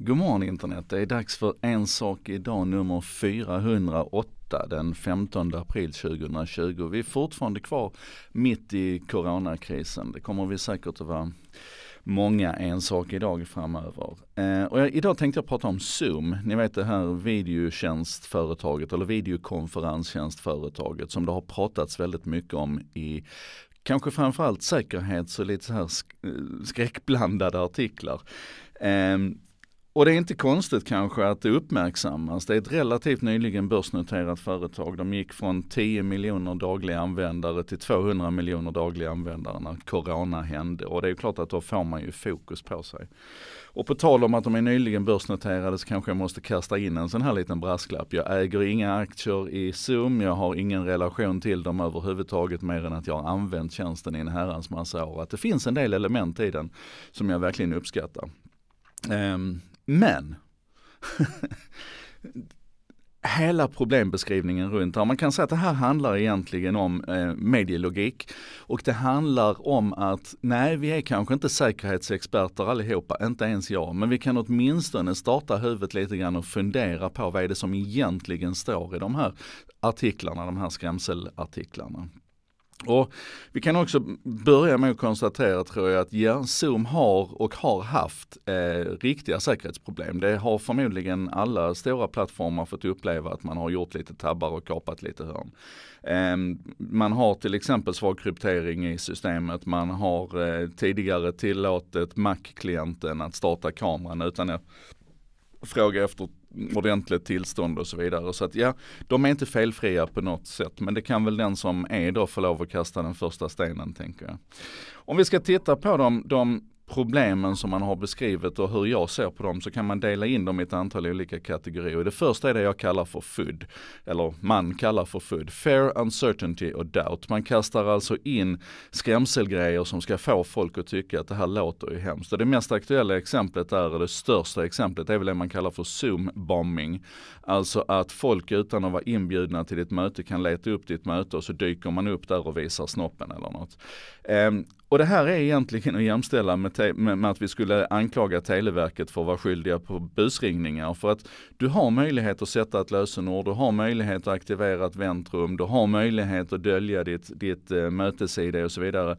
God morgon internet, det är dags för En sak idag nummer 408 den 15 april 2020. Vi är fortfarande kvar mitt i coronakrisen. Det kommer vi säkert att vara många En sak idag framöver. Eh, och jag, idag tänkte jag prata om Zoom. Ni vet det här videotjänstföretaget eller videokonferenstjänstföretaget som det har pratats väldigt mycket om i kanske framförallt säkerhets och lite så här eh, skräckblandade artiklar. Eh, och det är inte konstigt kanske att det uppmärksammas. Det är ett relativt nyligen börsnoterat företag. De gick från 10 miljoner dagliga användare till 200 miljoner dagliga användare när corona hände. Och det är klart att då får man ju fokus på sig. Och på tal om att de är nyligen börsnoterade så kanske jag måste kasta in en sån här liten brasklapp. Jag äger inga aktier i Zoom, jag har ingen relation till dem överhuvudtaget mer än att jag har använt tjänsten i en herrans massa år. Att det finns en del element i den som jag verkligen uppskattar. Ehm, men hela problembeskrivningen runt det Man kan säga att det här handlar egentligen om eh, medielogik och det handlar om att nej, vi är kanske inte säkerhetsexperter allihopa, inte ens jag, men vi kan åtminstone starta huvudet lite grann och fundera på vad är det som egentligen står i de här artiklarna, de här skrämselartiklarna. Och vi kan också börja med att konstatera tror jag att ja, Zoom har och har haft eh, riktiga säkerhetsproblem. Det har förmodligen alla stora plattformar fått uppleva att man har gjort lite tabbar och kapat lite hörn. Ehm, man har till exempel svag kryptering i systemet. Man har eh, tidigare tillåtit Mac-klienten att starta kameran utan att fråga efter ordentligt tillstånd och så vidare. Så att ja, de är inte felfria på något sätt. Men det kan väl den som är då få lov att kasta den första stenen tänker jag. Om vi ska titta på de, de problemen som man har beskrivit och hur jag ser på dem så kan man dela in dem i ett antal olika kategorier. Det första är det jag kallar för FUD, eller man kallar för FUD, Fair Uncertainty och Doubt. Man kastar alltså in skrämselgrejer som ska få folk att tycka att det här låter ju hemskt. Och det mest aktuella exemplet är, det största exemplet, är väl det man kallar för Zoom bombing. Alltså att folk utan att vara inbjudna till ditt möte kan leta upp ditt möte och så dyker man upp där och visar snoppen eller något. Ehm, och det här är egentligen att jämställa med, med, med, att vi skulle anklaga Televerket för att vara skyldiga på busringningar. För att du har möjlighet att sätta ett lösenord, du har möjlighet att aktivera ett väntrum, du har möjlighet att dölja ditt, ditt äh, eh, mötes-id och så vidare.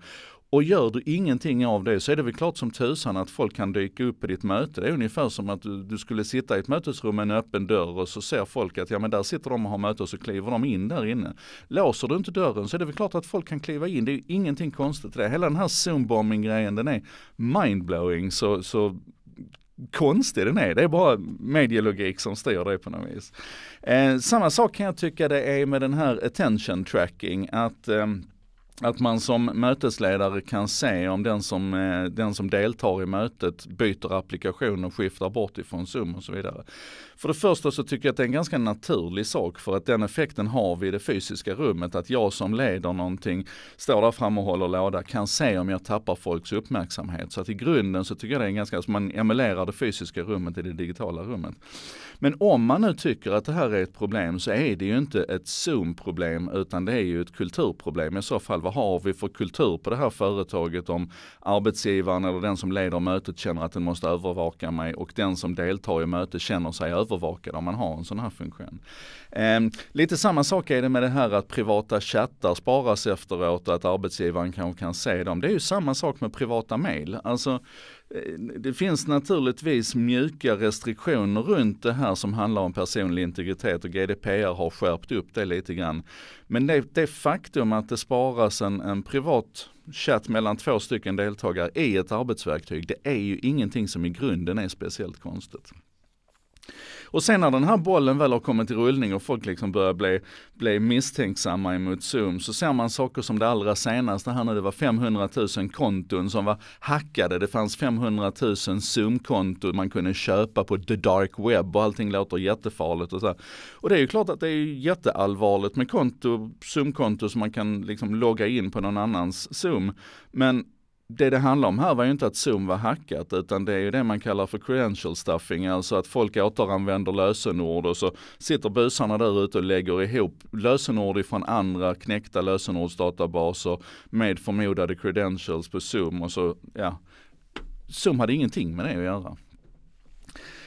Och gör du ingenting av det så är det väl klart som tusan att folk kan dyka upp på ditt möte. Det är ungefär som att du, du, skulle sitta i ett mötesrum med en öppen dörr och så ser folk att ja men där sitter de och har möte och så kliver de in där inne. Låser du inte dörren så är det väl klart att folk kan kliva in. Det är ju ingenting konstigt i det. Hela den här zoombombing grejen den är mindblowing så, så konstig den är. Det är bara medielogik som styr det på något vis. Eh, samma sak kan jag tycka det är med den här attention tracking. att... Eh, att man som mötesledare kan se om den som, eh, den som deltar i mötet byter applikation och skiftar bort ifrån Zoom och så vidare. För det första så tycker jag att det är en ganska naturlig sak för att den effekten har vi i det fysiska rummet. Att jag som leder någonting, står där framme och håller låda, kan se om jag tappar folks uppmärksamhet. Så att i grunden så tycker jag det är en ganska, man emulerar det fysiska rummet i det digitala rummet. Men om man nu tycker att det här är ett problem så är det ju inte ett Zoom-problem utan det är ju ett kulturproblem i så fall vad har vi för kultur på det här företaget om arbetsgivaren eller den som leder mötet känner att den måste övervaka mig och den som deltar i mötet känner sig övervakad om man har en sån här funktion. Eh, lite samma sak är det med det här att privata chattar sparas efteråt och att arbetsgivaren kanske kan se dem. Det är ju samma sak med privata mail. Alltså, Eh, det finns naturligtvis mjuka restriktioner runt det här som handlar om personlig integritet och GDPR har skärpt upp det lite grann. Men det, det faktum att det sparas en, en privat chatt mellan två stycken deltagare i ett arbetsverktyg, det är ju ingenting som i grunden är speciellt konstigt. Och sen när den här bollen väl har kommit i rullning och folk liksom börjar bli, bli misstänksamma emot Zoom så ser man saker som det allra senaste här när det var 500 000 konton som var hackade. Det fanns 500 000 Zoom-konton man kunde köpa på the dark web och allting låter jättefarligt och så. Och det är ju klart att det är jätteallvarligt med konto, Zoom-konto som man kan liksom logga in på någon annans Zoom. Men det det handlar om här var ju inte att Zoom var hackat utan det är ju det man kallar för credential stuffing, alltså att folk återanvänder lösenord och så sitter busarna där ute och lägger ihop lösenord ifrån andra knäckta lösenordsdatabaser med förmodade credentials på Zoom och så, ja. Zoom hade ingenting med det att göra.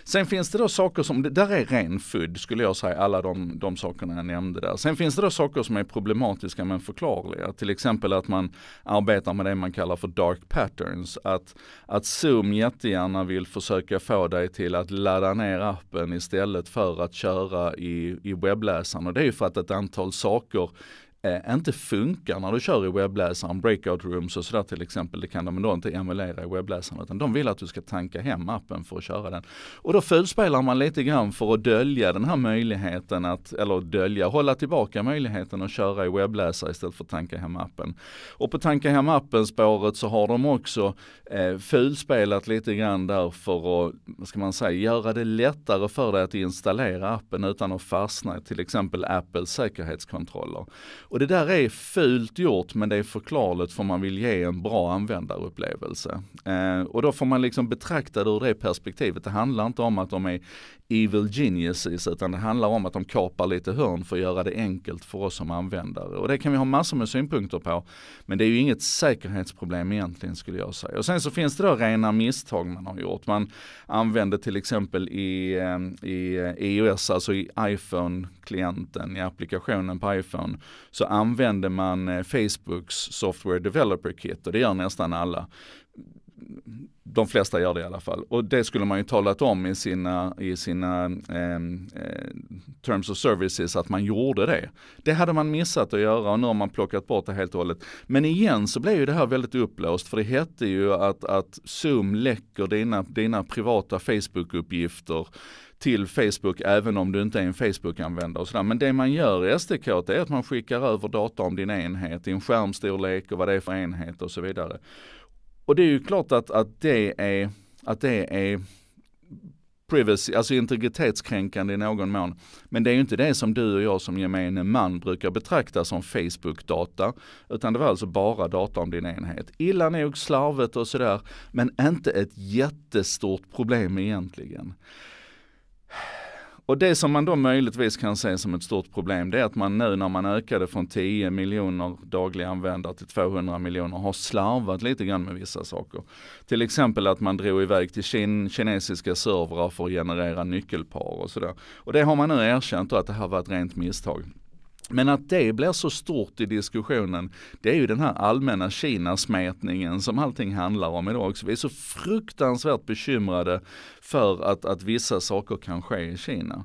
Sen finns det då saker som, det där är ren food skulle jag säga, alla de, de sakerna jag nämnde där. Sen finns det då saker som är problematiska men förklarliga. Till exempel att man arbetar med det man kallar för dark patterns. Att, att Zoom jättegärna vill försöka få dig till att ladda ner appen istället för att köra i, i webbläsaren. Och det är ju för att ett antal saker eh, inte funkar när du kör i webbläsaren, breakout rooms och sådär till exempel, det kan de ändå inte emulera i webbläsaren utan de vill att du ska tanka hem appen för att köra den. Och då fulspelar man lite grann för att dölja den här möjligheten att, eller dölja, hålla tillbaka möjligheten att köra i webbläsare istället för att tanka hem appen. Och på tanka hem appen spåret så har de också eh, fulspelat lite grann där för att, vad ska man säga, göra det lättare för dig att installera appen utan att fastna i till exempel Apples säkerhetskontroller. Och det där är fult gjort men det är förklarligt för man vill ge en bra användarupplevelse. Eh, och då får man liksom betrakta det ur det perspektivet. Det handlar inte om att de är evil geniuses utan det handlar om att de kapar lite hörn för att göra det enkelt för oss som användare. Och det kan vi ha massor med synpunkter på. Men det är ju inget säkerhetsproblem egentligen skulle jag säga. Och sen så finns det då rena misstag man har gjort. Man använde till exempel i, eh, i iOS, alltså i iPhone-klienten, i applikationen på iPhone, så använde man eh, Facebooks Software Developer Kit och det gör nästan alla de flesta gör det i alla fall. Och det skulle man ju talat om i sina, i sina ehm, eh, terms of services att man gjorde det. Det hade man missat att göra och nu har man plockat bort det helt och hållet. Men igen så blev ju det här väldigt uppblåst för det hette ju att, att Zoom läcker dina, dina privata Facebook-uppgifter till Facebook även om du inte är en Facebook-användare. och sådär. Men det man gör i SDK är att man skickar över data om din enhet din skärmstorlek och vad det är för enhet och så vidare och det är ju klart att, att, det är, att det är privacy, alltså integritetskränkande i någon mån. Men det är ju inte det som du och jag som gemene man brukar betrakta som Facebook-data. Utan det var alltså bara data om din enhet. Illa nog, slarvet och sådär. Men inte ett jättestort problem egentligen. Och det som man då möjligtvis kan se som ett stort problem det är att man nu när man ökade från 10 miljoner dagliga användare till 200 miljoner har slarvat lite grann med vissa saker. Till exempel att man drog iväg till kin kinesiska servrar för att generera nyckelpar och sådär. Och det har man nu erkänt då att det här var ett rent misstag. Men att det blir så stort i diskussionen, det är ju den här allmänna Kinasmätningen som allting handlar om idag. Så vi är så fruktansvärt bekymrade för att, att vissa saker kan ske i Kina.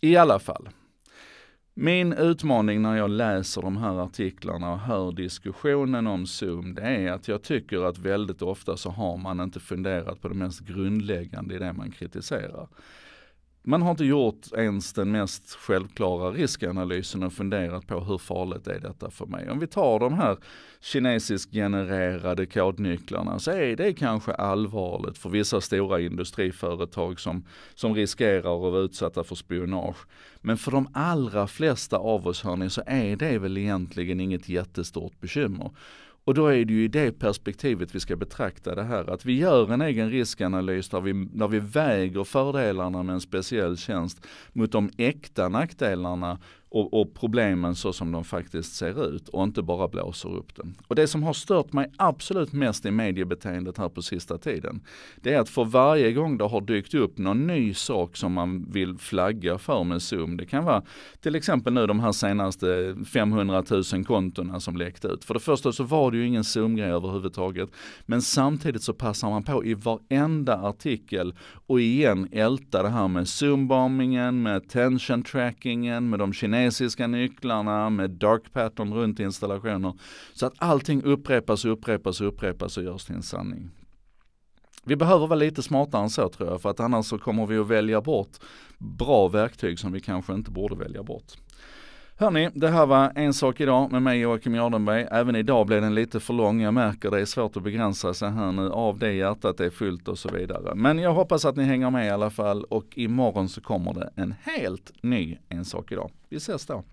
I alla fall. Min utmaning när jag läser de här artiklarna och hör diskussionen om Zoom, det är att jag tycker att väldigt ofta så har man inte funderat på det mest grundläggande i det man kritiserar man har inte gjort ens den mest självklara riskanalysen och funderat på hur farligt är detta för mig. Om vi tar de här kinesiskt genererade kodnycklarna så är det kanske allvarligt för vissa stora industriföretag som, som riskerar att vara utsatta för spionage. Men för de allra flesta av oss hörni så är det väl egentligen inget jättestort bekymmer. Och då är det ju i det perspektivet vi ska betrakta det här, att vi gör en egen riskanalys där vi, där vi väger fördelarna med en speciell tjänst mot de äkta nackdelarna och, och, problemen så som de faktiskt ser ut och inte bara blåser upp den. Och det som har stört mig absolut mest i mediebeteendet här på sista tiden, det är att för varje gång det har dykt upp någon ny sak som man vill flagga för med Zoom, det kan vara till exempel nu de här senaste 500 000 kontona som läckte ut. För det första så var det ju ingen Zoom-grej överhuvudtaget, men samtidigt så passar man på i varenda artikel och igen älta det här med zoom bombingen med tension trackingen, med de kinesiska kinesiska nycklarna med dark pattern runt installationer. Så att allting upprepas upprepas upprepas och görs till en sanning. Vi behöver vara lite smartare än så tror jag för att annars så kommer vi att välja bort bra verktyg som vi kanske inte borde välja bort. Hörni, det här var En sak idag med mig Joakim Jardenberg. Även idag blev den lite för lång. Jag märker det är svårt att begränsa sig här nu av det hjärtat det är fullt och så vidare. Men jag hoppas att ni hänger med i alla fall och imorgon så kommer det en helt ny En sak idag. Vi ses då.